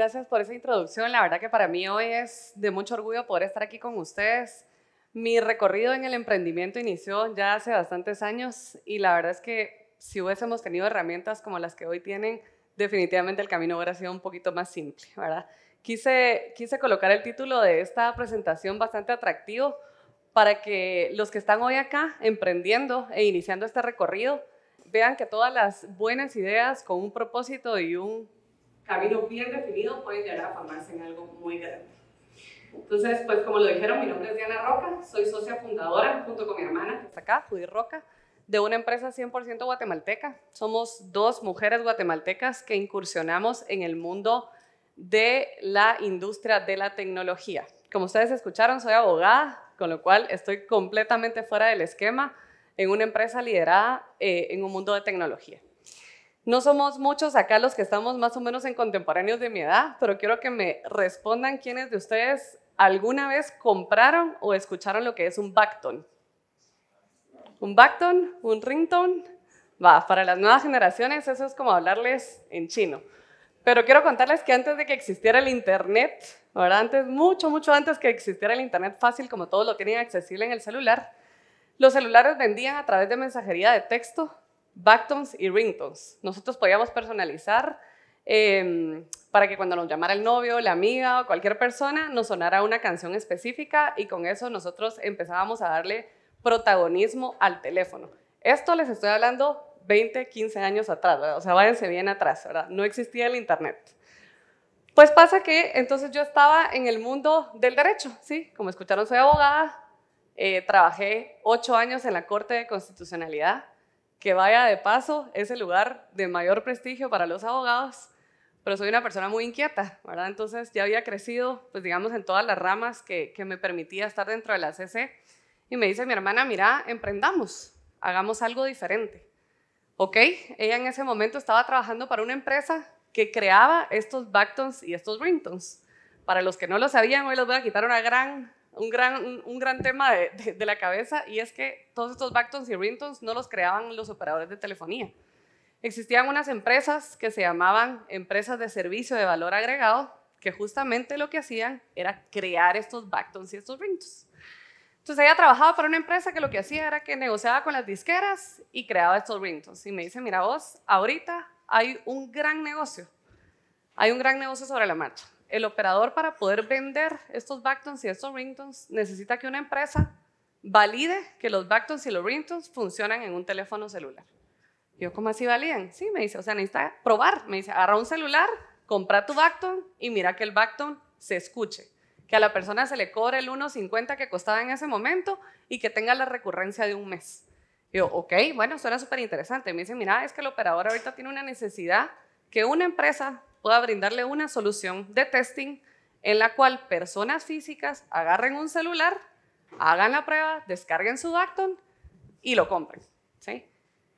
gracias por esa introducción. La verdad que para mí hoy es de mucho orgullo poder estar aquí con ustedes. Mi recorrido en el emprendimiento inició ya hace bastantes años y la verdad es que si hubiésemos tenido herramientas como las que hoy tienen, definitivamente el camino hubiera sido un poquito más simple, ¿verdad? Quise, quise colocar el título de esta presentación bastante atractivo para que los que están hoy acá emprendiendo e iniciando este recorrido vean que todas las buenas ideas con un propósito y un camino bien definido, pueden llegar a formarse en algo muy grande. Entonces, pues como lo dijeron, mi nombre es Diana Roca, soy socia fundadora junto con mi hermana, que está acá, Roca, de una empresa 100% guatemalteca. Somos dos mujeres guatemaltecas que incursionamos en el mundo de la industria de la tecnología. Como ustedes escucharon, soy abogada, con lo cual estoy completamente fuera del esquema en una empresa liderada eh, en un mundo de tecnología. No somos muchos acá los que estamos más o menos en contemporáneos de mi edad, pero quiero que me respondan quiénes de ustedes alguna vez compraron o escucharon lo que es un backton. Un backton, un ringtone. Va, para las nuevas generaciones eso es como hablarles en chino. Pero quiero contarles que antes de que existiera el Internet, antes, mucho, mucho antes que existiera el Internet fácil, como todos lo tienen accesible en el celular, los celulares vendían a través de mensajería de texto backtones y ringtones. Nosotros podíamos personalizar em, para que cuando nos llamara el novio, la amiga o cualquier persona, nos sonara una canción específica y con eso nosotros empezábamos a darle protagonismo al teléfono. Esto les estoy hablando 20, 15 años atrás, o sea, váyanse bien atrás, ¿verdad? No existía el Internet. Pues pasa que entonces yo estaba en el mundo del derecho, ¿sí? Como escucharon, soy abogada, eh, trabajé ocho años en la Corte de Constitucionalidad, que vaya de paso, es el lugar de mayor prestigio para los abogados, pero soy una persona muy inquieta, ¿verdad? Entonces ya había crecido, pues digamos, en todas las ramas que, me permitía estar dentro de la CC. Y me dice mi hermana, mira, emprendamos, hagamos algo diferente. ¿Ok? Ella en ese momento estaba trabajando para una empresa que creaba estos backtons y estos ringtons. Para los que no lo sabían, hoy les voy a quitar una gran un gran, tema de, la cabeza y es que todos estos backtones y ringtones no los creaban los operadores de telefonía. Existían unas empresas que se llamaban empresas de servicio de valor agregado que justamente lo que hacían era crear estos backtones y estos ringtones. Entonces ella trabajaba para una empresa que lo que hacía era que negociaba con las disqueras y creaba estos ringtones. Y me dice, mira vos, ahorita hay un gran negocio, hay un gran negocio sobre la marcha el operador para poder vender estos backtones y estos ringtones necesita que una empresa valide que los backtones y los ringtones funcionan en un teléfono celular. Yo, ¿cómo así valían? Sí, me dice, o sea, necesita probar. Me dice, agarra un celular, compra tu backtone y mira que el backtone se escuche. Que a la persona se le cobre el 1.50 que costaba en ese momento y que tenga la recurrencia de un mes. Yo, ok, bueno, suena súper interesante. Me dice, mira, es que el operador ahorita tiene una necesidad que una empresa pueda brindarle una solución de testing en la cual personas físicas agarren un celular, hagan la prueba, descarguen su Dacton y lo compren. ¿sí?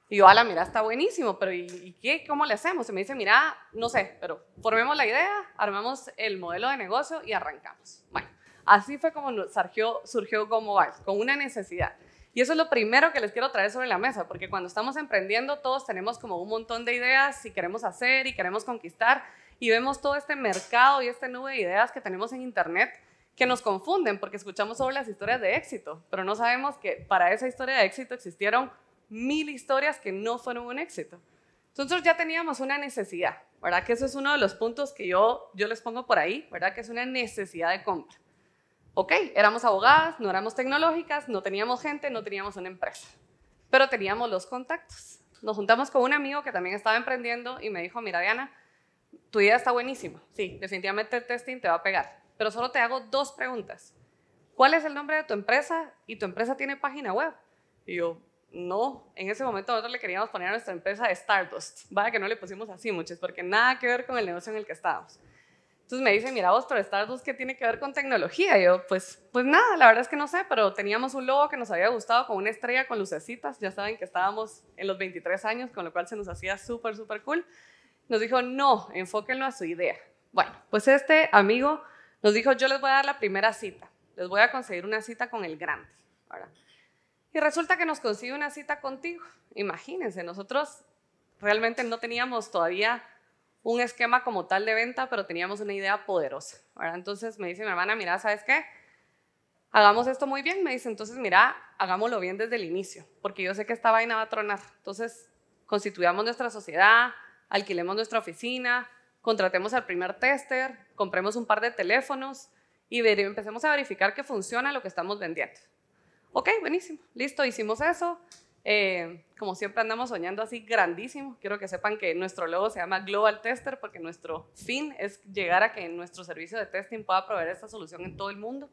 Y yo, ala, mira, está buenísimo, pero ¿y, qué? ¿Cómo le hacemos? Y me dice, mira, no sé, pero formemos la idea, armamos el modelo de negocio y arrancamos. Bueno, así fue como surgió, surgió va con una necesidad. Y eso es lo primero que les quiero traer sobre la mesa, porque cuando estamos emprendiendo todos tenemos como un montón de ideas y queremos hacer y queremos conquistar y vemos todo este mercado y esta nube de ideas que tenemos en Internet que nos confunden porque escuchamos sobre las historias de éxito, pero no sabemos que para esa historia de éxito existieron mil historias que no fueron un éxito. Entonces ya teníamos una necesidad, ¿verdad? Que eso es uno de los puntos que yo, yo les pongo por ahí, ¿verdad? Que es una necesidad de compra ok, éramos abogadas, no éramos tecnológicas, no teníamos gente, no teníamos una empresa, pero teníamos los contactos. Nos juntamos con un amigo que también estaba emprendiendo y me dijo, mira Diana, tu idea está buenísima, sí, definitivamente el testing te va a pegar, pero solo te hago dos preguntas. ¿Cuál es el nombre de tu empresa? ¿Y tu empresa tiene página web? Y yo, no, en ese momento nosotros le queríamos poner a nuestra empresa Stardust. Vaya que no le pusimos así muchas porque nada que ver con el negocio en el que estábamos. Entonces me dice, mira vos, pero Stardust, ¿qué tiene que ver con tecnología? Y yo, pues, pues nada, la verdad es que no sé, pero teníamos un logo que nos había gustado con una estrella con lucecitas. Ya saben que estábamos en los 23 años, con lo cual se nos hacía súper, súper cool. Nos dijo, no, enfóquenlo a su idea. Bueno, pues este amigo nos dijo, yo les voy a dar la primera cita. Les voy a conseguir una cita con el grande. Y resulta que nos consigue una cita contigo. Imagínense, nosotros realmente no teníamos todavía un esquema como tal de venta, pero teníamos una idea poderosa. Entonces me dice mi hermana, mira, ¿sabes qué? Hagamos esto muy bien. Me dice, entonces mira, hagámoslo bien desde el inicio, porque yo sé que esta vaina va a tronar. Entonces, constituyamos nuestra sociedad, alquilemos nuestra oficina, contratemos al primer tester, compremos un par de teléfonos y empecemos a verificar que funciona lo que estamos vendiendo. Ok, buenísimo. Listo, hicimos eso. Eh, como siempre andamos soñando así grandísimo, quiero que sepan que nuestro logo se llama Global Tester porque nuestro fin es llegar a que nuestro servicio de testing pueda proveer esta solución en todo el mundo.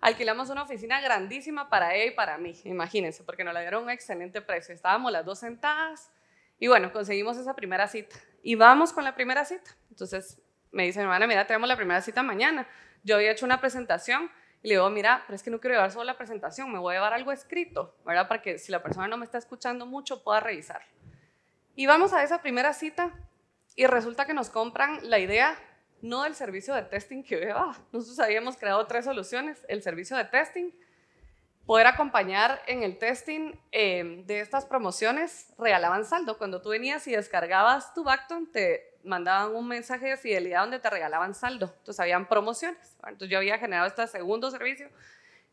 Alquilamos una oficina grandísima para ella y para mí, imagínense, porque nos la dieron un excelente precio. Estábamos las dos sentadas y bueno, conseguimos esa primera cita y vamos con la primera cita. Entonces me dice mi hermana, mira, tenemos la primera cita mañana. Yo había hecho una presentación le digo, mira, pero es que no quiero llevar solo la presentación, me voy a llevar algo escrito, ¿verdad? Para que si la persona no me está escuchando mucho pueda revisar. Y vamos a esa primera cita y resulta que nos compran la idea no del servicio de testing que veo nosotros habíamos creado tres soluciones, el servicio de testing, poder acompañar en el testing eh, de estas promociones, regalaban saldo. Cuando tú venías y descargabas tu Backton, te mandaban un mensaje de fidelidad donde te regalaban saldo. Entonces, habían promociones. Entonces, yo había generado este segundo servicio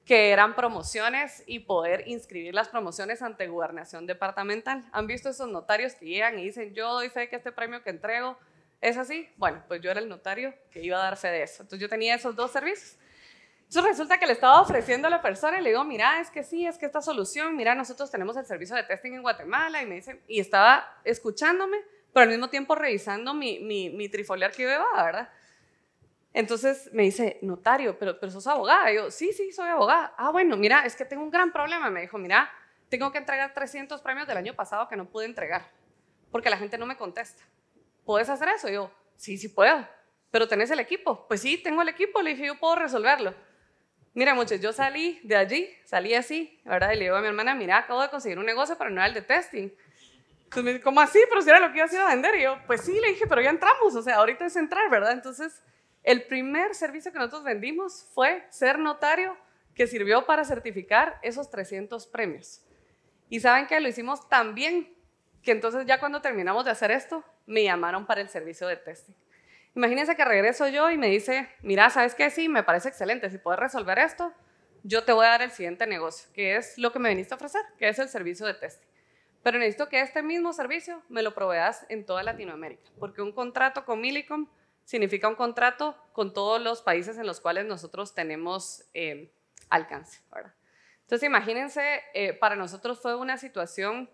que eran promociones y poder inscribir las promociones ante gobernación departamental. ¿Han visto esos notarios que llegan y dicen, yo doy fe que este premio que entrego es así? Bueno, pues yo era el notario que iba a dar fe de eso. Entonces yo tenía esos dos servicios. Entonces resulta que le estaba ofreciendo a la persona y le digo, mira, es que sí, es que esta solución, mira, nosotros tenemos el servicio de testing en Guatemala y me dicen, y estaba escuchándome pero al mismo tiempo revisando mi, mi, mi trifoliar que ¿verdad? Entonces me dice, notario, pero, pero sos abogada. yo, sí, sí, soy abogada. Ah, bueno, mira, es que tengo un gran problema. Me dijo, mira, tengo que entregar 300 premios del año pasado que no pude entregar porque la gente no me contesta. ¿Puedes hacer eso? yo, sí, sí puedo. Pero tenés el equipo. Pues sí, tengo el equipo. Le dije, yo puedo resolverlo. Mira, muchachos, yo salí de allí, salí así, ¿verdad? Y le digo a mi hermana, mira, acabo de conseguir un negocio, para no era el de testing. Entonces me dijo, ¿cómo así? Pero si era lo que ibas a ir a vender. Y yo, pues sí, le dije, pero ya entramos, o sea, ahorita es entrar, ¿verdad? Entonces, el primer servicio que nosotros vendimos fue ser notario, que sirvió para certificar esos 300 premios. Y saben que lo hicimos tan bien que entonces ya cuando terminamos de hacer esto, me llamaron para el servicio de testing. Imagínense que regreso yo y me dice, mira, ¿sabes qué? Sí, me parece excelente, si puedes resolver esto, yo te voy a dar el siguiente negocio, que es lo que me viniste a ofrecer, que es el servicio de testing. Pero necesito que este mismo servicio me lo proveas en toda Latinoamérica, porque un contrato con Millicom significa un contrato con todos los países en los cuales nosotros tenemos eh, alcance. Entonces, imagínense, eh, para nosotros fue una situación,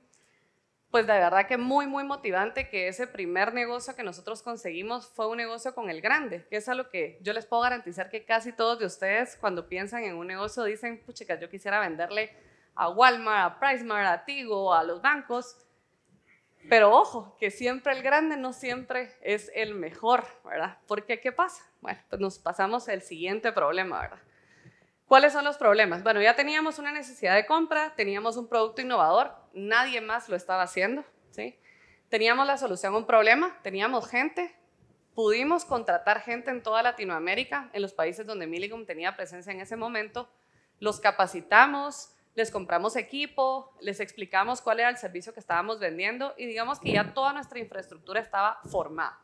pues de verdad que muy, muy motivante, que ese primer negocio que nosotros conseguimos fue un negocio con el grande, que es a lo que yo les puedo garantizar que casi todos de ustedes cuando piensan en un negocio dicen, puchicas, yo quisiera venderle a Walmart, a PriceMart, a Tigo, a los bancos. Pero ojo, que siempre el grande no siempre es el mejor, ¿verdad? Porque ¿qué pasa? Bueno, pues nos pasamos el siguiente problema, ¿verdad? ¿Cuáles son los problemas? Bueno, ya teníamos una necesidad de compra, teníamos un producto innovador, nadie más lo estaba haciendo, ¿sí? Teníamos la solución a un problema, teníamos gente, pudimos contratar gente en toda Latinoamérica, en los países donde Millicom tenía presencia en ese momento, los capacitamos, les compramos equipo, les explicamos cuál era el servicio que estábamos vendiendo y digamos que ya toda nuestra infraestructura estaba formada.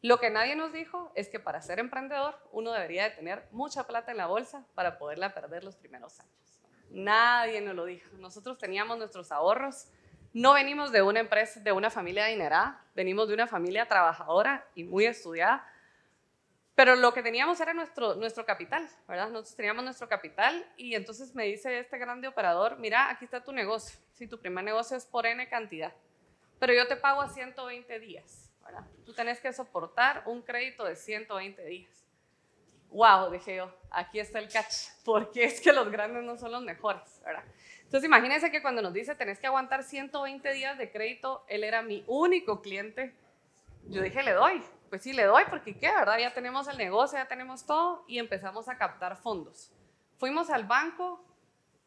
Lo que nadie nos dijo es que para ser emprendedor uno debería de tener mucha plata en la bolsa para poderla perder los primeros años. Nadie nos lo dijo. Nosotros teníamos nuestros ahorros. No venimos de una empresa, de una familia adinerada, venimos de una familia trabajadora y muy estudiada pero lo que teníamos era nuestro, nuestro capital, ¿verdad? Nosotros teníamos nuestro capital y entonces me dice este grande operador, mira, aquí está tu negocio. Si tu primer negocio es por N cantidad, pero yo te pago a 120 días, ¿verdad? Tú tenés que soportar un crédito de 120 días. Wow, dije yo, aquí está el catch, porque es que los grandes no son los mejores, ¿verdad? Entonces imagínense que cuando nos dice tenés que aguantar 120 días de crédito, él era mi único cliente. Yo dije, le doy, pues sí, le doy porque qué, ¿verdad? Ya tenemos el negocio, ya tenemos todo y empezamos a captar fondos. Fuimos al banco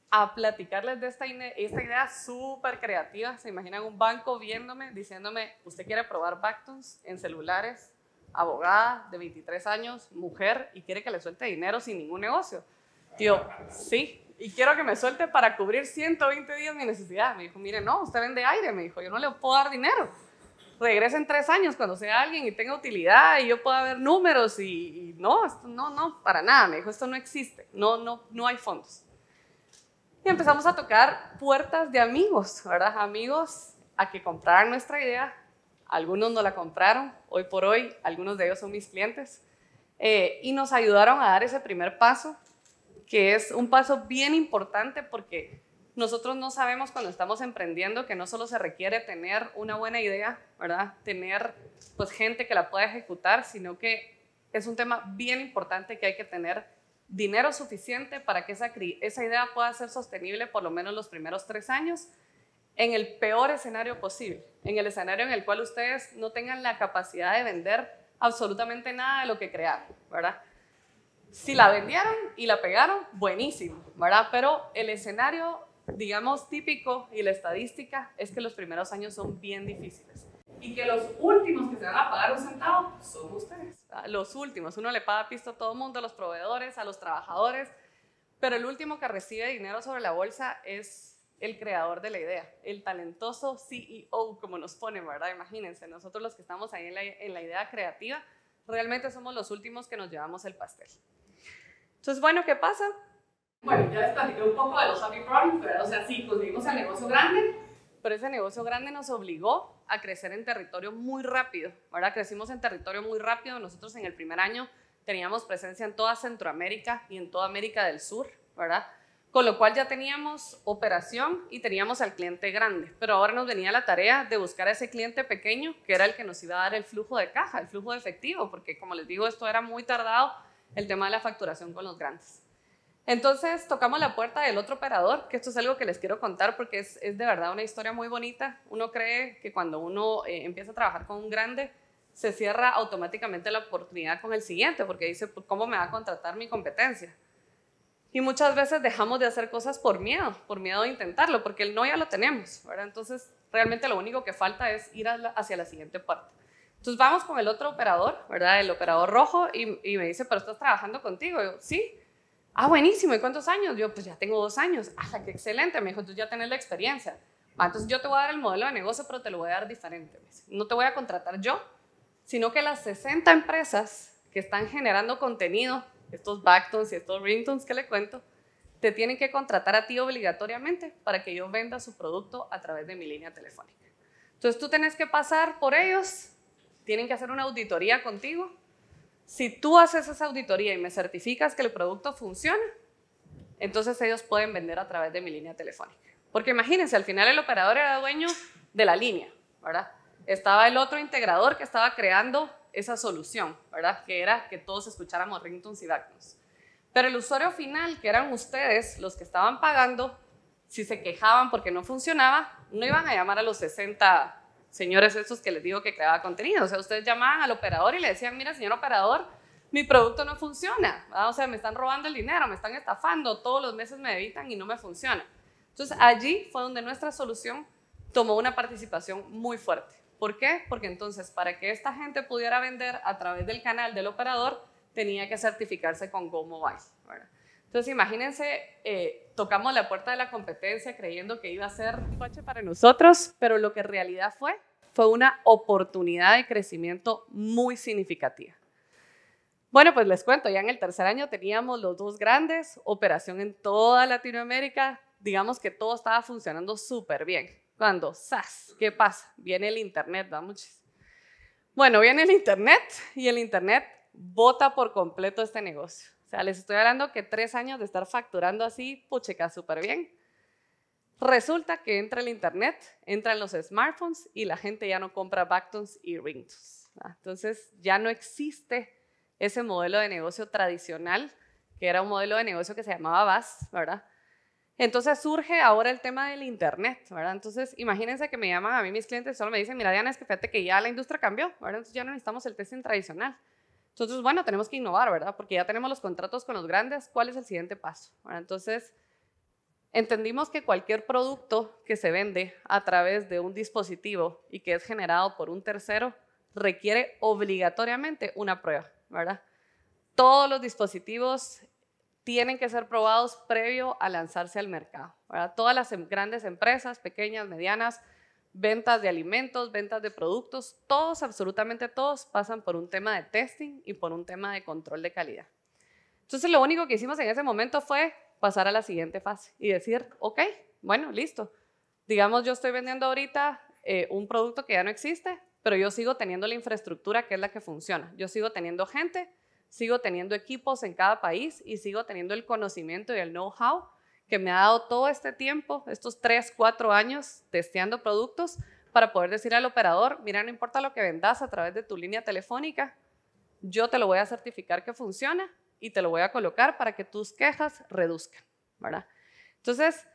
a platicarles de esta, idea súper creativa. Se imaginan un banco viéndome, diciéndome, usted quiere probar Bactons en celulares, abogada de 23 años, mujer, y quiere que le suelte dinero sin ningún negocio. tío sí, y quiero que me suelte para cubrir 120 días mi necesidad. Me dijo, mire, no, usted vende aire, me dijo, yo no le puedo dar dinero regrese en tres años cuando sea alguien y tenga utilidad y yo pueda ver números y, no, no, no, para nada, me dijo, esto no existe, no, no, no hay fondos. Y empezamos a tocar puertas de amigos, ¿verdad? Amigos a que compraran nuestra idea. Algunos no la compraron, hoy por hoy, algunos de ellos son mis clientes. Eh, y nos ayudaron a dar ese primer paso, que es un paso bien importante porque nosotros no sabemos cuando estamos emprendiendo que no solo se requiere tener una buena idea, ¿verdad? Tener pues gente que la pueda ejecutar, sino que es un tema bien importante que hay que tener dinero suficiente para que esa, esa idea pueda ser sostenible por lo menos los primeros tres años en el peor escenario posible, en el escenario en el cual ustedes no tengan la capacidad de vender absolutamente nada de lo que crearon, ¿verdad? Si la vendieron y la pegaron, buenísimo, ¿verdad? Pero el escenario digamos, típico y la estadística es que los primeros años son bien difíciles y que los últimos que se van a pagar un centavo son ustedes. Los últimos, uno le paga pisto a todo el mundo, a los proveedores, a los trabajadores, pero el último que recibe dinero sobre la bolsa es el creador de la idea, el talentoso CEO, como nos ponen, ¿verdad? Imagínense, nosotros los que estamos ahí en la, en la idea creativa, realmente somos los últimos que nos llevamos el pastel. Entonces, bueno, ¿qué pasa? Bueno, ya les un poco de los happy problems, pero o sea, sí, conseguimos pues, el negocio grande, pero ese negocio grande nos obligó a crecer en territorio muy rápido, ¿verdad? Crecimos en territorio muy rápido, nosotros en el primer año teníamos presencia en toda Centroamérica y en toda América del Sur, ¿verdad? Con lo cual ya teníamos operación y teníamos al cliente grande, pero ahora nos venía la tarea de buscar a ese cliente pequeño que era el que nos iba a dar el flujo de caja, el flujo de efectivo, porque como les digo, esto era muy tardado el tema de la facturación con los grandes. Entonces tocamos la puerta del otro operador, que esto es algo que les quiero contar porque es, de verdad una historia muy bonita. Uno cree que cuando uno eh, empieza a trabajar con un grande, se cierra automáticamente la oportunidad con el siguiente, porque dice, pues, ¿cómo me va a contratar mi competencia? Y muchas veces dejamos de hacer cosas por miedo, por miedo de intentarlo, porque el no ya lo tenemos, ¿verdad? Entonces, realmente lo único que falta es ir hacia la siguiente puerta. Entonces, vamos con el otro operador, ¿verdad? El operador rojo, y, me dice, pero estás trabajando contigo. yo, sí, Ah, buenísimo, ¿y cuántos años? Yo, pues ya tengo dos años. Ah, qué excelente, me dijo, tú ya tienes la experiencia. Ah, entonces yo te voy a dar el modelo de negocio, pero te lo voy a dar diferente. No te voy a contratar yo, sino que las 60 empresas que están generando contenido, estos backtones y estos ringtones que le cuento, te tienen que contratar a ti obligatoriamente para que yo venda su producto a través de mi línea telefónica. Entonces tú tenés que pasar por ellos, tienen que hacer una auditoría contigo si tú haces esa auditoría y me certificas que el producto funciona, entonces ellos pueden vender a través de mi línea telefónica. Porque imagínense, al final el operador era dueño de la línea, ¿verdad? Estaba el otro integrador que estaba creando esa solución, ¿verdad? Que era que todos escucháramos ringtones y Pero el usuario final, que eran ustedes los que estaban pagando, si se quejaban porque no funcionaba, no iban a llamar a los 60 señores esos que les digo que creaba contenido. O sea, ustedes llamaban al operador y le decían, mira, señor operador, mi producto no funciona. O sea, me están robando el dinero, me están estafando, todos los meses me evitan y no me funciona. Entonces, allí fue donde nuestra solución tomó una participación muy fuerte. ¿Por qué? Porque entonces, para que esta gente pudiera vender a través del canal del operador, tenía que certificarse con Go Mobile. Entonces, imagínense eh, tocamos la puerta de la competencia creyendo que iba a ser un coche para nosotros, pero lo que en realidad fue fue una oportunidad de crecimiento muy significativa. Bueno, pues les cuento, ya en el tercer año teníamos los dos grandes, operación en toda Latinoamérica, digamos que todo estaba funcionando súper bien. Cuando, ¡zas! ¿Qué pasa? Viene el Internet, vamos. Bueno, viene el Internet y el Internet vota por completo este negocio sea, les estoy hablando que tres años de estar facturando así, pucheca, súper bien. Resulta que entra el Internet, entran los smartphones y la gente ya no compra backtones y ringtones. Ah, entonces ya no existe ese modelo de negocio tradicional, que era un modelo de negocio que se llamaba VAS, ¿verdad? Entonces surge ahora el tema del Internet, ¿verdad? Entonces imagínense que me llaman a mí mis clientes, solo me dicen, mira Diana, es que fíjate que ya la industria cambió, ¿verdad? Entonces ya no necesitamos el testing tradicional. Entonces, bueno, tenemos que innovar, ¿verdad? Porque ya tenemos los contratos con los grandes, ¿cuál es el siguiente paso? entonces, entendimos que cualquier producto que se vende a través de un dispositivo y que es generado por un tercero requiere obligatoriamente una prueba, ¿verdad? Todos los dispositivos tienen que ser probados previo a lanzarse al mercado. ¿verdad? Todas las em, grandes empresas, pequeñas, medianas, ventas de alimentos, ventas de productos, todos, absolutamente todos, pasan por un tema de testing y por un tema de control de calidad. Entonces lo único que hicimos en ese momento fue pasar a la siguiente fase y decir, ok, bueno, listo. Digamos, yo estoy vendiendo ahorita eh, un producto que ya no existe, pero yo sigo teniendo la infraestructura que es la que funciona. Yo sigo teniendo gente, sigo teniendo equipos en cada país y sigo teniendo el conocimiento y el know-how que me ha dado todo este tiempo, estos tres, cuatro años testeando productos para poder decir al operador, mira, no importa lo que vendas a través de tu línea telefónica, yo te lo voy a certificar que funciona y te lo voy a colocar para que tus quejas reduzcan, ¿verdad? Entonces,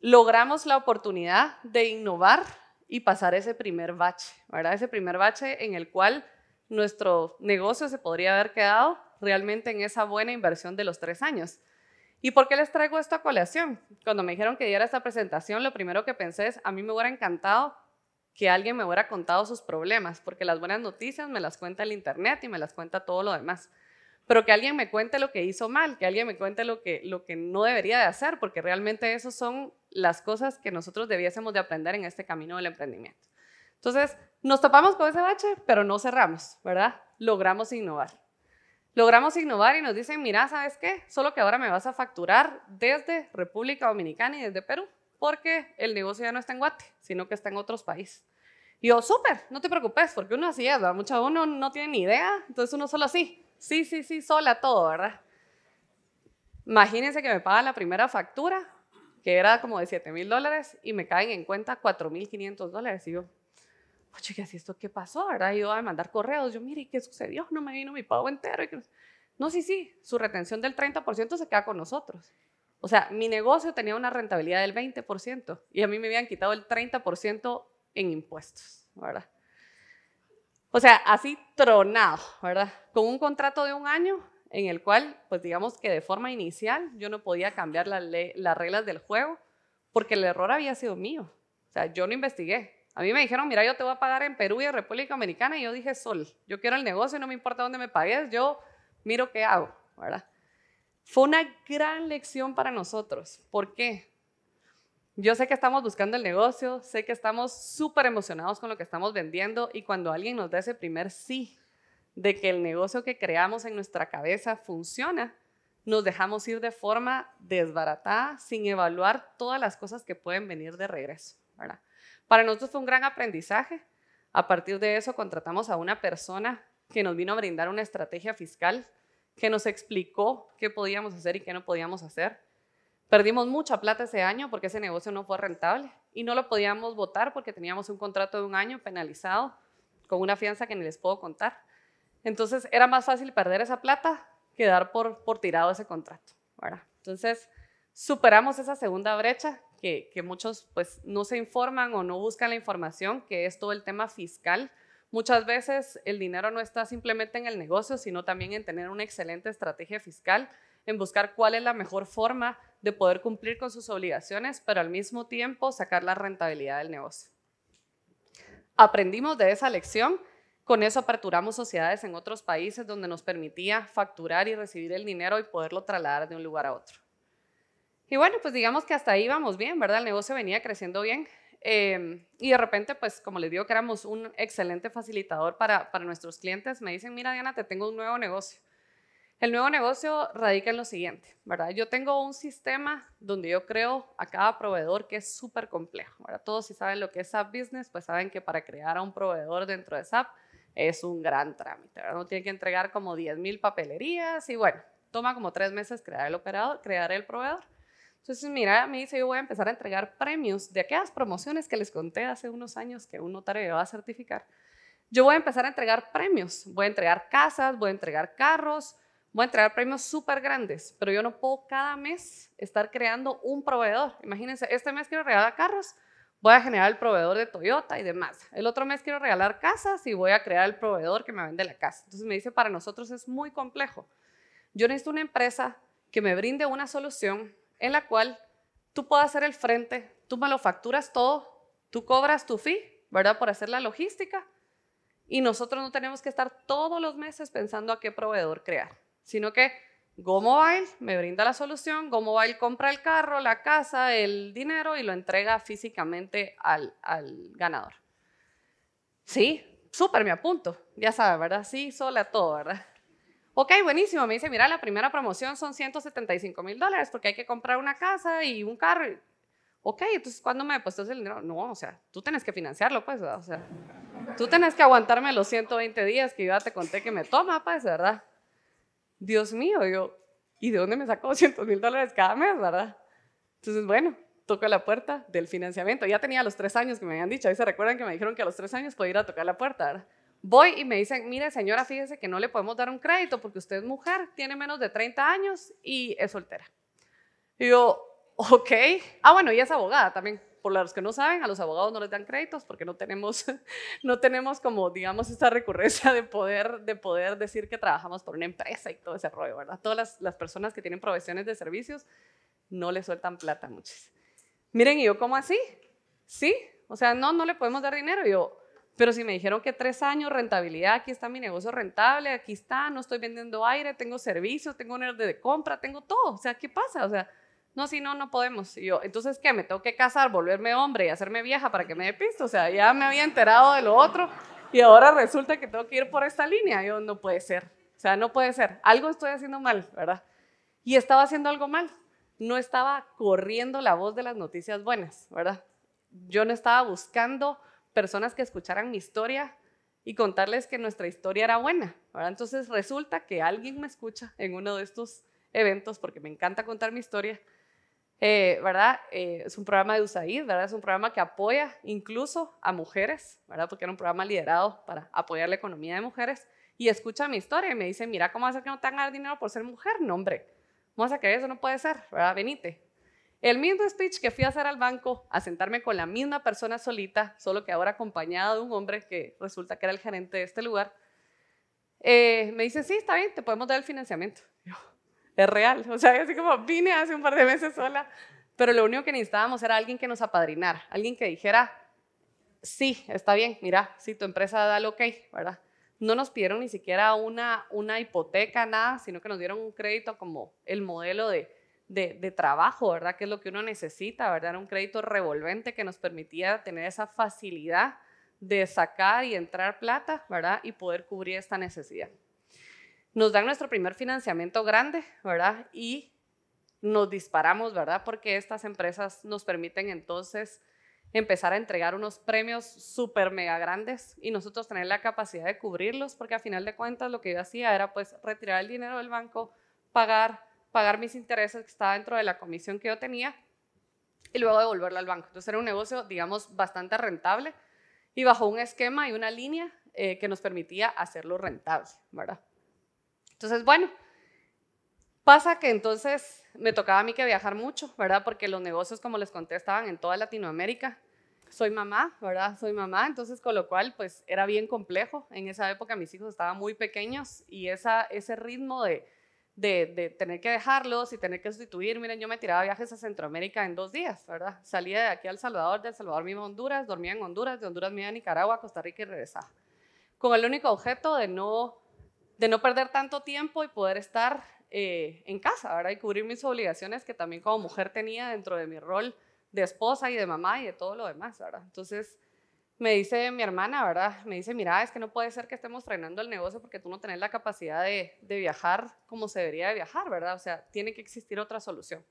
logramos la oportunidad de innovar y pasar ese primer bache, ¿verdad? Ese primer bache en el cual nuestro negocio se podría haber quedado realmente en esa buena inversión de los tres años. ¿Y por qué les traigo esta a Cuando me dijeron que diera esta presentación, lo primero que pensé es, a mí me hubiera encantado que alguien me hubiera contado sus problemas, porque las buenas noticias me las cuenta el Internet y me las cuenta todo lo demás. Pero que alguien me cuente lo que hizo mal, que alguien me cuente lo que, lo que no debería de hacer, porque realmente esas son las cosas que nosotros debiésemos de aprender en este camino del emprendimiento. Entonces, nos topamos con ese bache, pero no cerramos, ¿verdad? Logramos innovar logramos innovar y nos dicen, mira, ¿sabes qué? Solo que ahora me vas a facturar desde República Dominicana y desde Perú, porque el negocio ya no está en Guate, sino que está en otros países. Y yo, súper, no te preocupes, porque uno así es, ¿verdad? Mucha uno no tiene ni idea, entonces uno solo así, sí, sí, sí, sola todo, ¿verdad? Imagínense que me pagan la primera factura, que era como de 7 mil dólares, y me caen en cuenta 4 mil 500 dólares. Y yo, oye, ¿qué esto? ¿Qué pasó? ¿Verdad? Yo a mandar correos, yo, mire, ¿qué sucedió? No me vino mi pago entero. No, sí, sí, su retención del 30% se queda con nosotros. O sea, mi negocio tenía una rentabilidad del 20% y a mí me habían quitado el 30% en impuestos, ¿verdad? O sea, así tronado, ¿verdad? Con un contrato de un año en el cual, pues digamos que de forma inicial yo no podía cambiar las reglas del juego porque el error había sido mío. O sea, yo no investigué, a mí me dijeron, mira, yo te voy a pagar en Perú y en República Dominicana, y yo dije, sol, yo quiero el negocio, no me importa dónde me pagues, yo miro qué hago, ¿verdad? Fue una gran lección para nosotros. ¿Por qué? Yo sé que estamos buscando el negocio, sé que estamos súper emocionados con lo que estamos vendiendo y cuando alguien nos da ese primer sí de que el negocio que creamos en nuestra cabeza funciona, nos dejamos ir de forma desbaratada sin evaluar todas las cosas que pueden venir de regreso. Para nosotros fue un gran aprendizaje. A partir de eso contratamos a una persona que nos vino a brindar una estrategia fiscal, que nos explicó qué podíamos hacer y qué no podíamos hacer. Perdimos mucha plata ese año porque ese negocio no fue rentable y no lo podíamos votar porque teníamos un contrato de un año penalizado con una fianza que ni les puedo contar. Entonces era más fácil perder esa plata que dar por, tirado ese contrato. Entonces superamos esa segunda brecha que, muchos pues no se informan o no buscan la información, que es todo el tema fiscal. Muchas veces el dinero no está simplemente en el negocio, sino también en tener una excelente estrategia fiscal, en buscar cuál es la mejor forma de poder cumplir con sus obligaciones, pero al mismo tiempo sacar la rentabilidad del negocio. Aprendimos de esa lección, con eso aperturamos sociedades en otros países donde nos permitía facturar y recibir el dinero y poderlo trasladar de un lugar a otro. Y bueno, pues digamos que hasta ahí íbamos bien, ¿verdad? El negocio venía creciendo bien. Em, y de repente, pues como les digo que éramos un excelente facilitador para, para nuestros clientes, me dicen, mira Diana, te tengo un nuevo negocio. El nuevo negocio radica en lo siguiente, ¿verdad? Yo tengo un sistema donde yo creo a cada proveedor que es súper complejo, ¿verdad? Todos si saben lo que es SAP Business, pues saben que para crear a un proveedor dentro de SAP es un gran trámite, ¿verdad? Uno tiene que entregar como 10.000 papelerías y bueno, toma como tres meses crear el operador, crear el proveedor. Entonces, mira, me dice, yo voy a empezar a entregar premios de aquellas promociones que les conté hace unos años que un notario va a certificar. Yo voy a empezar a entregar premios, voy a entregar casas, voy a entregar carros, voy a entregar premios súper grandes, pero yo no puedo cada mes estar creando un proveedor. Imagínense, este mes quiero regalar carros, voy a generar el proveedor de Toyota y demás. El otro mes quiero regalar casas y voy a crear el proveedor que me vende la casa. Entonces me dice, para nosotros es muy complejo. Yo necesito una empresa que me brinde una solución en la cual tú puedas hacer el frente, tú manufacturas todo, tú cobras tu fee, ¿verdad? Por hacer la logística. Y nosotros no tenemos que estar todos los meses pensando a qué proveedor crear, sino que GoMobile me brinda la solución, GoMobile compra el carro, la casa, el dinero y lo entrega físicamente al, al ganador. Sí, súper me apunto, ya sabes, ¿verdad? Sí, sola todo, ¿verdad? Ok, buenísimo. Me dice, mira, la primera promoción son 175 mil dólares porque hay que comprar una casa y un carro. Ok, entonces, ¿cuándo me depositas el dinero? No, o sea, tú tienes que financiarlo, pues, ¿verdad? o sea, tú tienes que aguantarme los 120 días que yo ya te conté que me toma, pues, ¿verdad? Dios mío, yo, ¿y de dónde me saco 200 mil dólares cada mes, verdad? Entonces, bueno, toco la puerta del financiamiento. Ya tenía los tres años que me habían dicho. Ahí se recuerdan que me dijeron que a los tres años podía ir a tocar la puerta, ¿verdad? voy y me dicen, mire señora, fíjese que no le podemos dar un crédito porque usted es mujer, tiene menos de 30 años y es soltera. Y yo, ok. Ah, bueno, y es abogada también. Por los que no saben, a los abogados no les dan créditos porque no tenemos, no tenemos como, digamos, esta recurrencia de poder, de poder decir que trabajamos por una empresa y todo ese rollo, ¿verdad? Todas las, personas que tienen profesiones de servicios no le sueltan plata muchas. Miren, y yo, ¿cómo así? ¿Sí? O sea, no, no le podemos dar dinero. yo, pero si me dijeron que tres años, rentabilidad, aquí está mi negocio rentable, aquí está, no estoy vendiendo aire, tengo servicios, tengo un orden de compra, tengo todo. O sea, ¿qué pasa? O sea, no, si no, no podemos. yo, entonces, ¿qué? ¿Me tengo que casar, volverme hombre y hacerme vieja para que me dé pisto? O sea, ya me había enterado de lo otro y ahora resulta que tengo que ir por esta línea. Yo, no puede ser. O sea, no puede ser. Algo estoy haciendo mal, ¿verdad? Y estaba haciendo algo mal. No estaba corriendo la voz de las noticias buenas, ¿verdad? Yo no estaba buscando personas que escucharan mi historia y contarles que nuestra historia era buena. ¿verdad? Entonces resulta que alguien me escucha en uno de estos eventos, porque me encanta contar mi historia, eh, ¿verdad? Eh, es un programa de USAID, ¿verdad? Es un programa que apoya incluso a mujeres, ¿verdad? Porque era un programa liderado para apoyar la economía de mujeres. Y escucha mi historia y me dice, mira, ¿cómo vas a que no te van dinero por ser mujer? No, hombre, ¿cómo vas a creer? Eso no puede ser, ¿verdad? Venite. El mismo speech que fui a hacer al banco, a sentarme con la misma persona solita, solo que ahora acompañada de un hombre que resulta que era el gerente de este lugar, eh, me dice, sí, está bien, te podemos dar el financiamiento. es real, o sea, así como vine hace un par de meses sola, pero lo único que necesitábamos era alguien que nos apadrinara, alguien que dijera, sí, está bien, mira, si tu empresa da el ok, ¿verdad? No nos pidieron ni siquiera una, una hipoteca, nada, sino que nos dieron un crédito como el modelo de de, trabajo, ¿verdad? Que es lo que uno necesita, ¿verdad? Era un crédito revolvente que nos permitía tener esa facilidad de sacar y entrar plata, ¿verdad? Y poder cubrir esta necesidad. Nos dan nuestro primer financiamiento grande, ¿verdad? Y nos disparamos, ¿verdad? Porque estas empresas nos permiten entonces empezar a entregar unos premios súper mega grandes y nosotros tener la capacidad de cubrirlos, porque a final de cuentas lo que yo hacía era pues retirar el dinero del banco, pagar pagar mis intereses que estaba dentro de la comisión que yo tenía y luego devolverla al banco. Entonces era un negocio, digamos, bastante rentable y bajo un esquema y una línea eh, que nos permitía hacerlo rentable, ¿verdad? Entonces, bueno, pasa que entonces me tocaba a mí que viajar mucho, ¿verdad? Porque los negocios, como les conté, estaban en toda Latinoamérica. Soy mamá, ¿verdad? Soy mamá, entonces con lo cual pues era bien complejo. En esa época mis hijos estaban muy pequeños y esa, ese ritmo de de, de, tener que dejarlos y tener que sustituir. Miren, yo me tiraba viajes a Centroamérica en dos días, ¿verdad? Salía de aquí al Salvador, del de Salvador vivo a Honduras, dormía en Honduras, de Honduras me a Nicaragua, Costa Rica y regresaba. Con el único objeto de no, de no perder tanto tiempo y poder estar eh, en casa, ¿verdad? Y cubrir mis obligaciones que también como mujer tenía dentro de mi rol de esposa y de mamá y de todo lo demás, ¿verdad? Entonces, me dice mi hermana, ¿verdad? Me dice, mira, es que no puede ser que estemos frenando el negocio porque tú no tenés la capacidad de, viajar como se debería de viajar, ¿verdad? O sea, tiene que existir otra solución.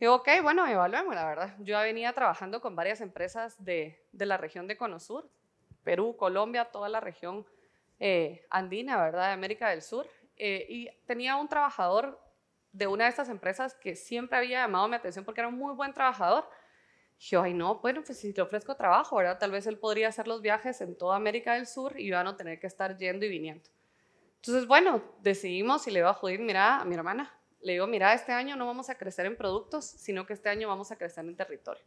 Digo, ok, bueno, evaluemos, la verdad. Yo venía trabajando con varias empresas de, la región de Cono Sur, Perú, Colombia, toda la región eh, andina, ¿verdad? De América del Sur. Eh, y tenía un trabajador de una de estas empresas que siempre había llamado mi atención porque era un muy buen trabajador, yo, ay, no, bueno, pues si le ofrezco trabajo, ¿verdad? Tal vez él podría hacer los viajes en toda América del Sur y yo a no tener que estar yendo y viniendo. Entonces, bueno, decidimos y le iba a jodir mira, a mi hermana, le digo, mira, este año no vamos a crecer en productos, sino que este año vamos a crecer en territorio.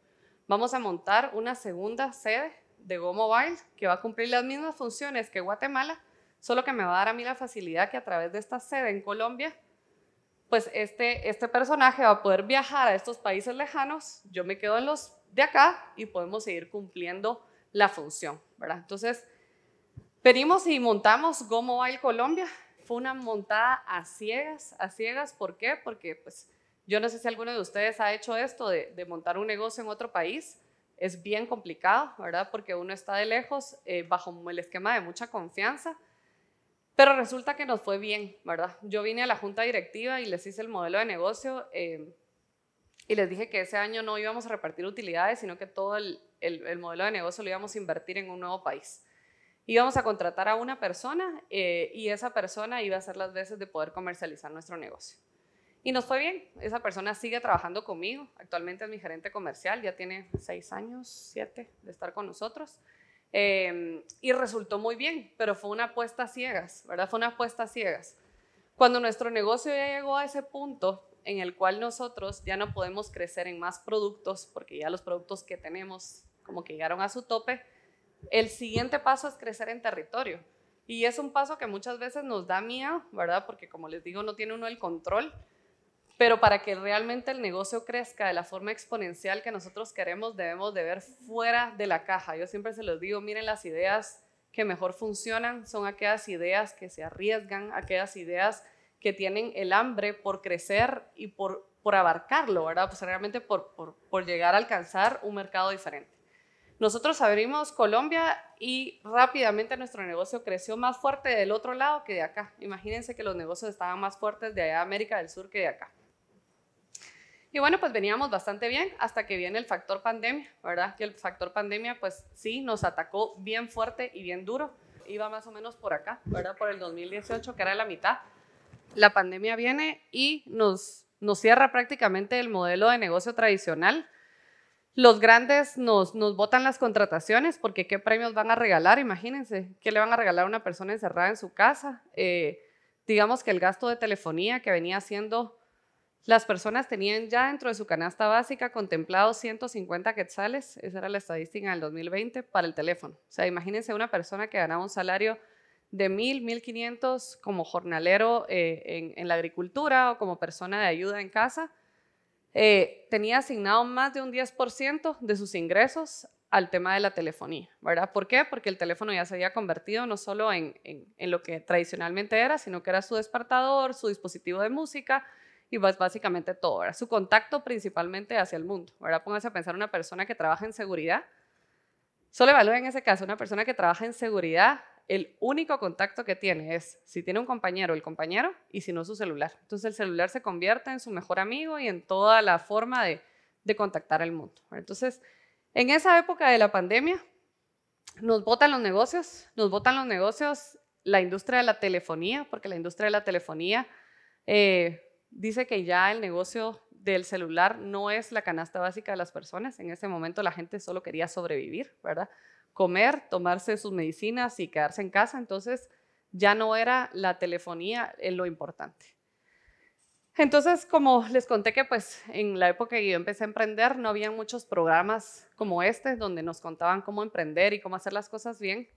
Vamos a montar una segunda sede de Go Mobile que va a cumplir las mismas funciones que Guatemala, solo que me va a dar a mí la facilidad que a través de esta sede en Colombia pues este, este personaje va a poder viajar a estos países lejanos, yo me quedo en los de acá y podemos seguir cumpliendo la función, ¿verdad? Entonces, pedimos y montamos Go Mobile Colombia. Fue una montada a ciegas, a ciegas, ¿por qué? Porque pues yo no sé si alguno de ustedes ha hecho esto de, montar un negocio en otro país. Es bien complicado, ¿verdad? Porque uno está de lejos eh, bajo el esquema de mucha confianza. Pero resulta que nos fue bien, ¿verdad? Yo vine a la junta directiva y les hice el modelo de negocio. Eh, y les dije que ese año no íbamos a repartir utilidades, sino que todo el, modelo de negocio lo íbamos a invertir en un nuevo país. Íbamos a contratar a una persona eh, y esa persona iba a hacer las veces de poder comercializar nuestro negocio. Y nos fue bien, esa persona sigue trabajando conmigo, actualmente es mi gerente comercial, ya tiene seis años, siete de estar con nosotros. Em, y resultó muy bien, pero fue una apuesta a ciegas, ¿verdad? Fue una apuesta a ciegas. Cuando nuestro negocio ya llegó a ese punto en el cual nosotros ya no podemos crecer en más productos porque ya los productos que tenemos como que llegaron a su tope, el siguiente paso es crecer en territorio. Y es un paso que muchas veces nos da miedo, ¿verdad? Porque como les digo, no tiene uno el control, pero para que realmente el negocio crezca de la forma exponencial que nosotros queremos, debemos de ver fuera de la caja. Yo siempre se los digo, miren las ideas que mejor funcionan son aquellas ideas que se arriesgan, aquellas ideas que tienen el hambre por crecer y por, por abarcarlo, ¿verdad? Pues realmente por, por, por llegar a alcanzar un mercado diferente. Nosotros abrimos Colombia y rápidamente nuestro negocio creció más fuerte del otro lado que de acá. Imagínense que los negocios estaban más fuertes de allá de América del Sur que de acá. Y bueno, pues veníamos bastante bien hasta que viene el factor pandemia, ¿verdad? Que el factor pandemia, pues sí, nos atacó bien fuerte y bien duro. Iba más o menos por acá, ¿verdad? Por el 2018, que era la mitad la pandemia viene y nos, nos cierra prácticamente el modelo de negocio tradicional. Los grandes nos, nos botan las contrataciones porque qué premios van a regalar, imagínense, qué le van a regalar a una persona encerrada en su casa. Eh, digamos que el gasto de telefonía que venía haciendo, las personas tenían ya dentro de su canasta básica contemplados 150 quetzales, esa era la estadística del 2020, para el teléfono. O sea, imagínense una persona que ganaba un salario de 1.000, 1.500 como jornalero eh, en, la agricultura o como persona de ayuda en casa, eh, tenía asignado más de un 10% de sus ingresos al tema de la telefonía, ¿verdad? ¿Por qué? Porque el teléfono ya se había convertido no solo en, lo que tradicionalmente era, sino que era su despertador, su dispositivo de música y pues, básicamente todo, era Su contacto principalmente hacia el mundo, ¿verdad? Póngase a pensar una persona que trabaja en seguridad, Solo evalúe en ese caso una persona que trabaja en seguridad el único contacto que tiene es si tiene un compañero, el compañero, y si no, su celular. Entonces el celular se convierte en su mejor amigo y en toda la forma de, contactar al mundo. Entonces, en esa época de la pandemia, nos botan los negocios, nos botan los negocios, la industria de la telefonía, porque la industria de la telefonía... Eh, dice que ya el negocio del celular no es la canasta básica de las personas. En ese momento la gente solo quería sobrevivir, ¿verdad? Comer, tomarse sus medicinas y quedarse en casa. Entonces ya no era la telefonía eh, lo importante. Entonces, como les conté que pues en la época que yo empecé a emprender no había muchos programas como este donde nos contaban cómo emprender y cómo hacer las cosas bien.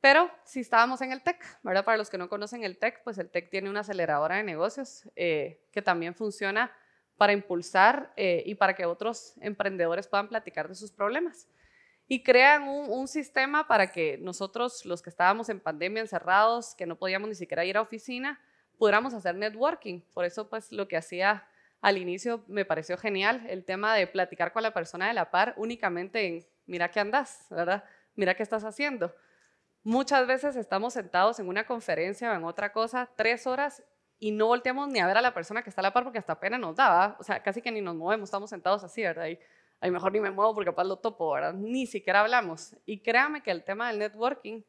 Pero si estábamos en el tech, ¿verdad? Para los que no conocen el tech, pues el tech tiene una aceleradora de negocios eh, que también funciona para impulsar eh, y para que otros emprendedores puedan platicar de sus problemas. Y crean un, un, sistema para que nosotros, los que estábamos en pandemia encerrados, que no podíamos ni siquiera ir a oficina, pudiéramos hacer networking. Por eso, pues lo que hacía al inicio me pareció genial, el tema de platicar con la persona de la par únicamente en, mira qué andás, ¿verdad? Mira qué estás haciendo Muchas veces estamos sentados en una conferencia o en otra cosa tres horas y no volteamos ni a ver a la persona que está a la par porque hasta apenas nos daba, o sea, casi que ni nos movemos, estamos sentados así, ¿verdad? Y a lo mejor ni me muevo porque capaz lo topo, ¿verdad? Ni siquiera hablamos. Y créame que el tema del networking,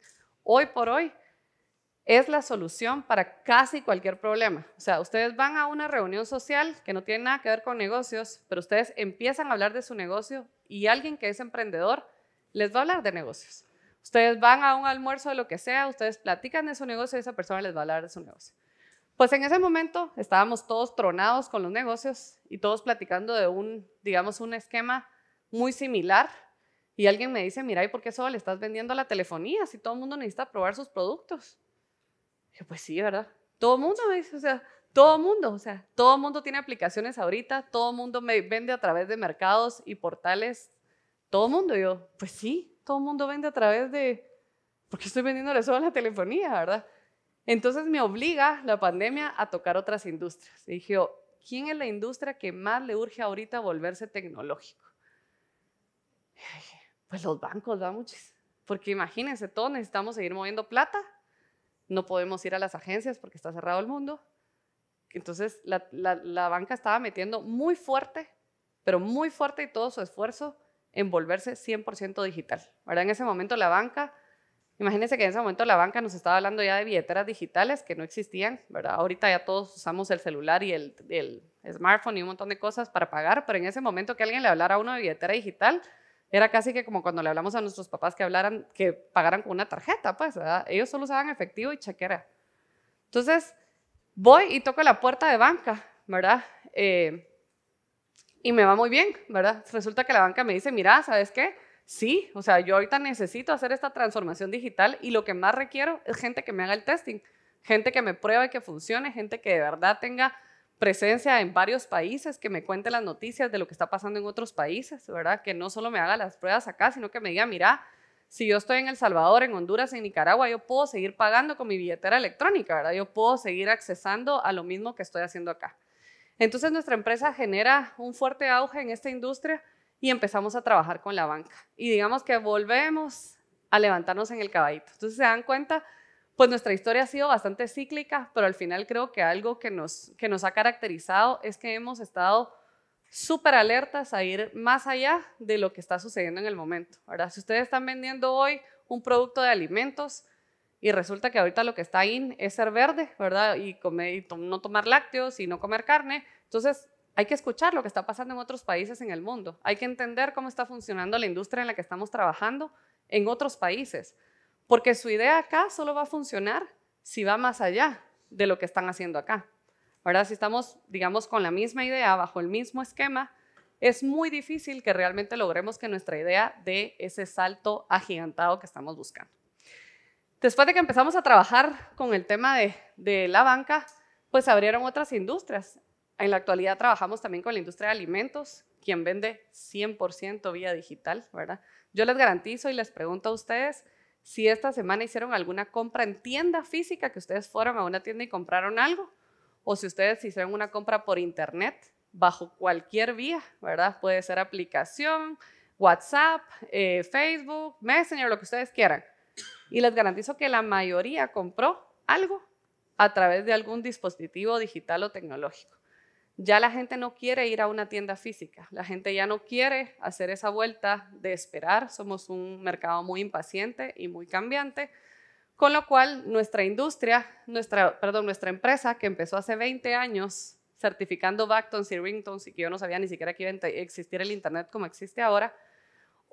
hoy por hoy, es la solución para casi cualquier problema. O sea, ustedes van a una reunión social que no tiene nada que ver con negocios, pero ustedes empiezan a hablar de su negocio y alguien que es emprendedor les va a hablar de negocios. Ustedes van a un almuerzo de lo que sea, ustedes platican de su negocio y esa persona les va a hablar de su negocio. Pues en ese momento estábamos todos tronados con los negocios y todos platicando de un, digamos, un esquema muy similar. Y alguien me dice, mira, ¿y por qué solo le estás vendiendo a la telefonía si todo el mundo necesita probar sus productos? pues sí, ¿verdad? Todo el mundo me dice, o sea, todo el mundo, o sea, todo el mundo tiene aplicaciones ahorita, todo el mundo me vende a través de mercados y portales, todo el mundo. yo, pues sí, todo el mundo vende a través de, porque estoy vendiéndole solo la telefonía, ¿verdad? Entonces me obliga la pandemia a tocar otras industrias. Y dije, ¿quién es la industria que más le urge ahorita volverse tecnológico? Y dije, pues los bancos, da muchos. Porque imagínense, todos necesitamos seguir moviendo plata, no podemos ir a las agencias porque está cerrado el mundo. Entonces la banca estaba metiendo muy fuerte, pero muy fuerte y todo su esfuerzo en volverse 100% digital. ¿verdad? En ese momento la banca, imagínense que en ese momento la banca nos estaba hablando ya de billeteras digitales que no existían, ¿verdad? Ahorita ya todos usamos el celular y el, smartphone y un montón de cosas para pagar, pero en ese momento que alguien le hablara a uno de billetera digital, era casi que como cuando le hablamos a nuestros papás que hablaran, que pagaran con una tarjeta, pues, ¿verdad? Ellos solo usaban efectivo y chequera. Entonces, voy y toco la puerta de banca, ¿verdad? Eh, y me va muy bien, ¿verdad? Resulta que la banca me dice, mira, ¿sabes qué? Sí, o sea, yo ahorita necesito hacer esta transformación digital y lo que más requiero es gente que me haga el testing, gente que me pruebe que funcione, gente que de verdad tenga presencia en varios países, que me cuente las noticias de lo que está pasando en otros países, ¿verdad? Que no solo me haga las pruebas acá, sino que me diga, mira, si yo estoy en El Salvador, en Honduras, en Nicaragua, yo puedo seguir pagando con mi billetera electrónica, ¿verdad? Yo puedo seguir accesando a lo mismo que estoy haciendo acá. Entonces nuestra empresa genera un fuerte auge en esta industria y empezamos a trabajar con la banca. Y digamos que volvemos a levantarnos en el caballito. Entonces se dan cuenta, pues nuestra historia ha sido bastante cíclica, pero al final creo que algo que nos, ha caracterizado es que hemos estado súper alertas a ir más allá de lo que está sucediendo en el momento. si ustedes están vendiendo hoy un producto de alimentos, y resulta que ahorita lo que está ahí es ser verde, ¿verdad? Y, no tomar lácteos y no comer carne. Entonces, hay que escuchar lo que está pasando en otros países en el mundo. Hay que entender cómo está funcionando la industria en la que estamos trabajando en otros países. Porque su idea acá solo va a funcionar si va más allá de lo que están haciendo acá. ¿Verdad? Si estamos, digamos, con la misma idea, bajo el mismo esquema, es muy difícil que realmente logremos que nuestra idea dé ese salto agigantado que estamos buscando. Después de que empezamos a trabajar con el tema de, la banca, pues abrieron otras industrias. En la actualidad trabajamos también con la industria de alimentos, quien vende 100% vía digital, ¿verdad? Yo les garantizo y les pregunto a ustedes si esta semana hicieron alguna compra en tienda física, que ustedes fueron a una tienda y compraron algo, o si ustedes hicieron una compra por internet, bajo cualquier vía, ¿verdad? Puede ser aplicación, WhatsApp, eh, Facebook, Messenger, lo que ustedes quieran. Y les garantizo que la mayoría compró algo a través de algún dispositivo digital o tecnológico. Ya la gente no quiere ir a una tienda física, la gente ya no quiere hacer esa vuelta de esperar, somos un mercado muy impaciente y muy cambiante, con lo cual nuestra industria, nuestra, perdón, nuestra empresa que empezó hace 20 años certificando backtones y ringtones y que yo no sabía ni siquiera que iba a existir el Internet como existe ahora,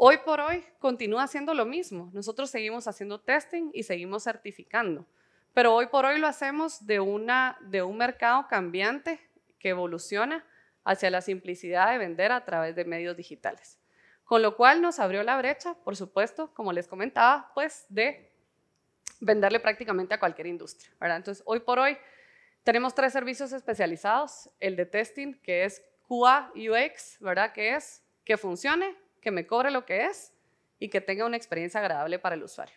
Hoy por hoy continúa haciendo lo mismo. Nosotros seguimos haciendo testing y seguimos certificando, pero hoy por hoy lo hacemos de, una, de un mercado cambiante que evoluciona hacia la simplicidad de vender a través de medios digitales. Con lo cual nos abrió la brecha, por supuesto, como les comentaba, pues de venderle prácticamente a cualquier industria. ¿verdad? Entonces, hoy por hoy tenemos tres servicios especializados, el de testing, que es QA UX, ¿verdad? Que es que funcione, que me cobre lo que es y que tenga una experiencia agradable para el usuario,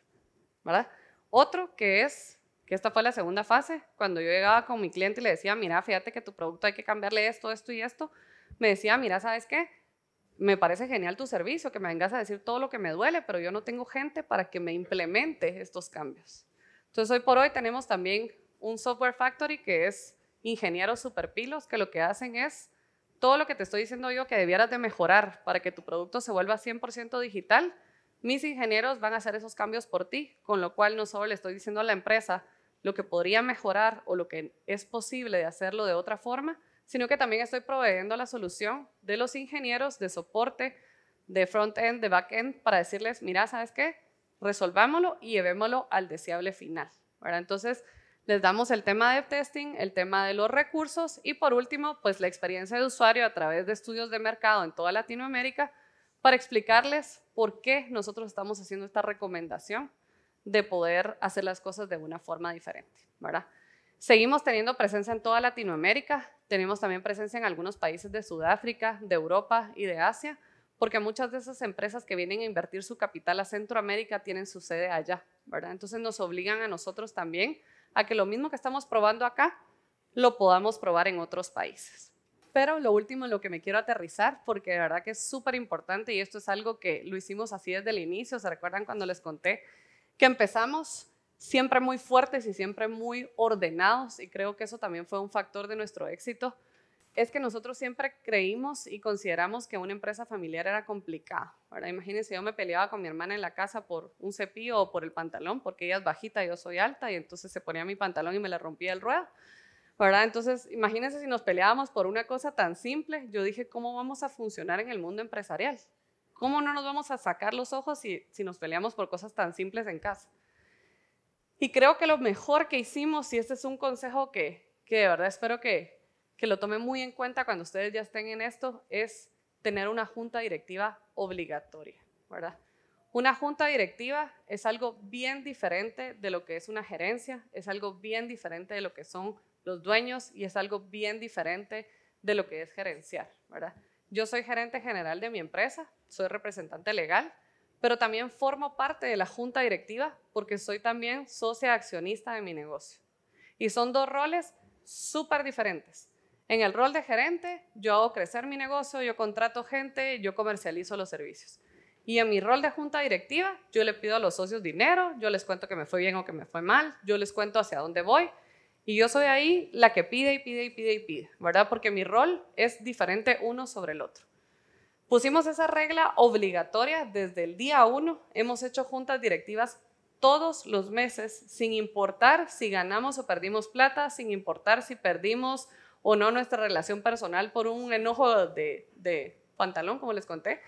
¿verdad? Otro que es, que esta fue la segunda fase, cuando yo llegaba con mi cliente y le decía, mira, fíjate que tu producto hay que cambiarle esto, esto y esto, me decía, mira, ¿sabes qué? Me parece genial tu servicio, que me vengas a decir todo lo que me duele, pero yo no tengo gente para que me implemente estos cambios. Entonces, hoy por hoy tenemos también un software factory que es ingenieros superpilos que lo que hacen es todo lo que te estoy diciendo yo que debieras de mejorar para que tu producto se vuelva 100% digital, mis ingenieros van a hacer esos cambios por ti, con lo cual no solo le estoy diciendo a la empresa lo que podría mejorar o lo que es posible de hacerlo de otra forma, sino que también estoy proveyendo la solución de los ingenieros de soporte, de front-end, de back-end, para decirles, mira, ¿sabes qué? Resolvámoslo y llevémoslo al deseable final. ¿verdad? Entonces, les damos el tema de testing, el tema de los recursos y por último, pues la experiencia de usuario a través de estudios de mercado en toda Latinoamérica para explicarles por qué nosotros estamos haciendo esta recomendación de poder hacer las cosas de una forma diferente, ¿verdad? Seguimos teniendo presencia en toda Latinoamérica, tenemos también presencia en algunos países de Sudáfrica, de Europa y de Asia, porque muchas de esas empresas que vienen a invertir su capital a Centroamérica tienen su sede allá, ¿verdad? Entonces nos obligan a nosotros también a que lo mismo que estamos probando acá, lo podamos probar en otros países. Pero lo último en lo que me quiero aterrizar, porque de verdad que es súper importante y esto es algo que lo hicimos así desde el inicio, ¿se recuerdan cuando les conté que empezamos siempre muy fuertes y siempre muy ordenados? Y creo que eso también fue un factor de nuestro éxito es que nosotros siempre creímos y consideramos que una empresa familiar era complicada. ¿verdad? Imagínense, yo me peleaba con mi hermana en la casa por un cepillo o por el pantalón, porque ella es bajita, y yo soy alta, y entonces se ponía mi pantalón y me la rompía el ruedo. ¿verdad? Entonces, imagínense si nos peleábamos por una cosa tan simple. Yo dije, ¿cómo vamos a funcionar en el mundo empresarial? ¿Cómo no nos vamos a sacar los ojos si, si nos peleamos por cosas tan simples en casa? Y creo que lo mejor que hicimos, y este es un consejo que, que de verdad espero que, que lo tome muy en cuenta cuando ustedes ya estén en esto, es tener una junta directiva obligatoria, ¿verdad? Una junta directiva es algo bien diferente de lo que es una gerencia, es algo bien diferente de lo que son los dueños y es algo bien diferente de lo que es gerenciar, ¿verdad? Yo soy gerente general de mi empresa, soy representante legal, pero también formo parte de la junta directiva porque soy también socia accionista de mi negocio. Y son dos roles súper diferentes. En el rol de gerente, yo hago crecer mi negocio, yo contrato gente, yo comercializo los servicios. Y en mi rol de junta directiva, yo le pido a los socios dinero, yo les cuento que me fue bien o que me fue mal, yo les cuento hacia dónde voy. Y yo soy ahí la que pide y pide y pide y pide, ¿verdad? Porque mi rol es diferente uno sobre el otro. Pusimos esa regla obligatoria desde el día uno. Hemos hecho juntas directivas todos los meses, sin importar si ganamos o perdimos plata, sin importar si perdimos o no nuestra relación personal por un enojo de, pantalón, como les conté,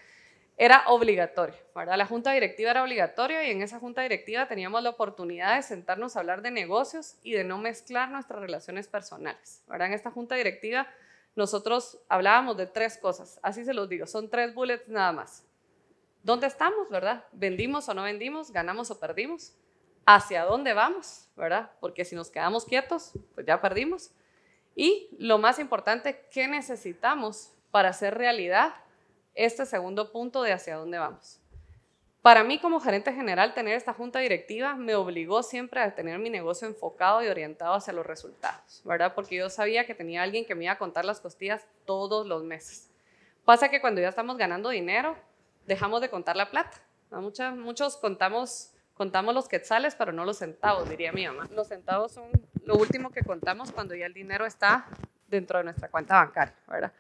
era obligatorio, ¿verdad? La junta directiva era obligatoria y en esa junta directiva teníamos la oportunidad de sentarnos a hablar de negocios y de no mezclar nuestras relaciones personales, ¿verdad? En esta junta directiva nosotros hablábamos de tres cosas, así se los digo, son tres bullets nada más. ¿Dónde estamos, verdad? ¿Vendimos o no vendimos? ¿Ganamos o perdimos? ¿Hacia dónde vamos, verdad? Porque si nos quedamos quietos, pues ya perdimos. Y lo más importante, ¿qué necesitamos para hacer realidad este segundo punto de hacia dónde vamos? Para mí como gerente general, tener esta junta directiva me obligó siempre a tener mi negocio enfocado y orientado hacia los resultados, ¿verdad? Porque yo sabía que tenía alguien que me iba a contar las costillas todos los meses. Pasa que cuando ya estamos ganando dinero, dejamos de contar la plata. muchos, contamos, contamos los quetzales, pero no los centavos, diría mi mamá. Los centavos son lo último que contamos cuando ya el dinero está dentro de nuestra cuenta bancaria, ¿verdad?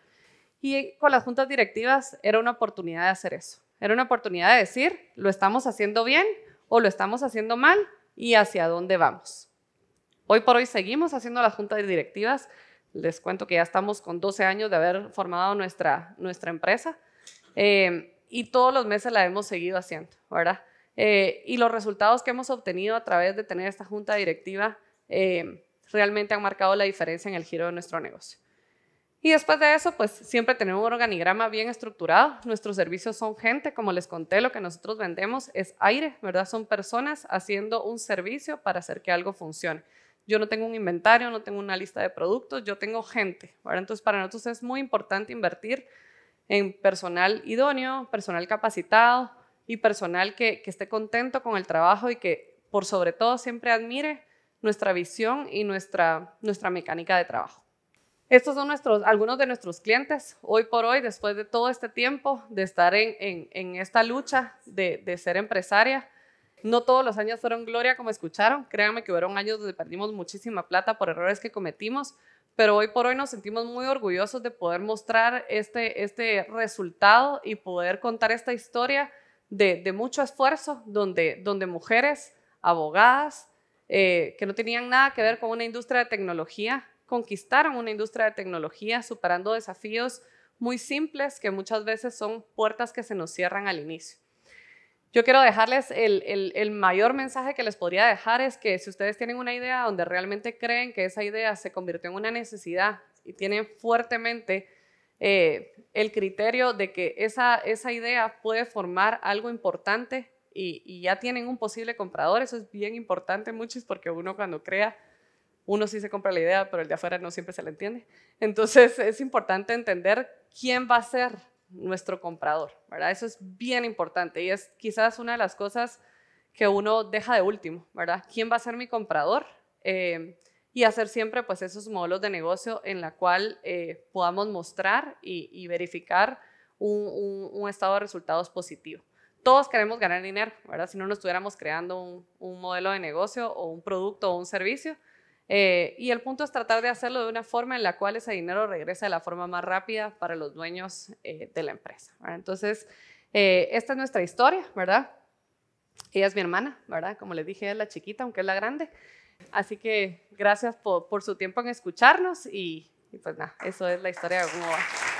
Y con las juntas directivas era una oportunidad de hacer eso. Era una oportunidad de decir, lo estamos haciendo bien o lo estamos haciendo mal y hacia dónde vamos. Hoy por hoy seguimos haciendo las juntas directivas. Les cuento que ya estamos con 12 años de haber formado nuestra, nuestra empresa eh, y todos los meses la hemos seguido haciendo, ¿verdad? Eh, y los resultados que hemos obtenido a través de tener esta junta directiva eh, realmente han marcado la diferencia en el giro de nuestro negocio. Y después de eso, pues siempre tenemos un organigrama bien estructurado. Nuestros servicios son gente, como les conté, lo que nosotros vendemos es aire, ¿verdad? Son personas haciendo un servicio para hacer que algo funcione. Yo no tengo un inventario, no tengo una lista de productos, yo tengo gente, ¿verdad? Entonces, para nosotros es muy importante invertir en personal idóneo, personal capacitado y personal que esté contento con el trabajo y que, por sobre todo, siempre admire nuestra visión y nuestra, nuestra mecánica de trabajo. Estos son nuestros, algunos de nuestros clientes. Hoy por hoy, después de todo este tiempo de estar en, esta lucha de, ser empresaria, no todos los años fueron gloria como escucharon. Créanme que fueron años donde perdimos muchísima plata por errores que cometimos, pero hoy por hoy nos sentimos muy orgullosos de poder mostrar este, este resultado y poder contar esta historia de, de mucho esfuerzo, donde, donde mujeres, abogadas, eh, que no tenían nada que ver con una industria de tecnología, conquistaron una industria de tecnología superando desafíos muy simples que muchas veces son puertas que se nos cierran al inicio. Yo quiero dejarles el, mayor mensaje que les podría dejar es que si ustedes tienen una idea donde realmente creen que esa idea se convirtió en una necesidad y tienen fuertemente eh, el criterio de que esa, esa idea puede formar algo importante y, ya tienen un posible comprador. Eso es bien importante, muchos, porque uno cuando crea, uno sí se compra la idea, pero el de afuera no siempre se la entiende. Entonces es importante entender quién va a ser nuestro comprador, ¿verdad? Eso es bien importante y es quizás una de las cosas que uno deja de último, ¿verdad? ¿Quién va a ser mi comprador? Eh, y hacer siempre pues esos modelos de negocio en la cual eh, podamos mostrar y, verificar un estado de resultados positivo todos queremos ganar dinero, ¿verdad? Si no, no estuviéramos creando un, modelo de negocio o un producto o un servicio. Eh, y el punto es tratar de hacerlo de una forma en la cual ese dinero regresa de la forma más rápida para los dueños eh, de la empresa. Entonces, eh, esta es nuestra historia, ¿verdad? Ella es mi hermana, ¿verdad? Como les dije, es la chiquita, aunque es la grande. Así que gracias por, su tiempo en escucharnos y, y pues nada, eso es la historia de cómo va.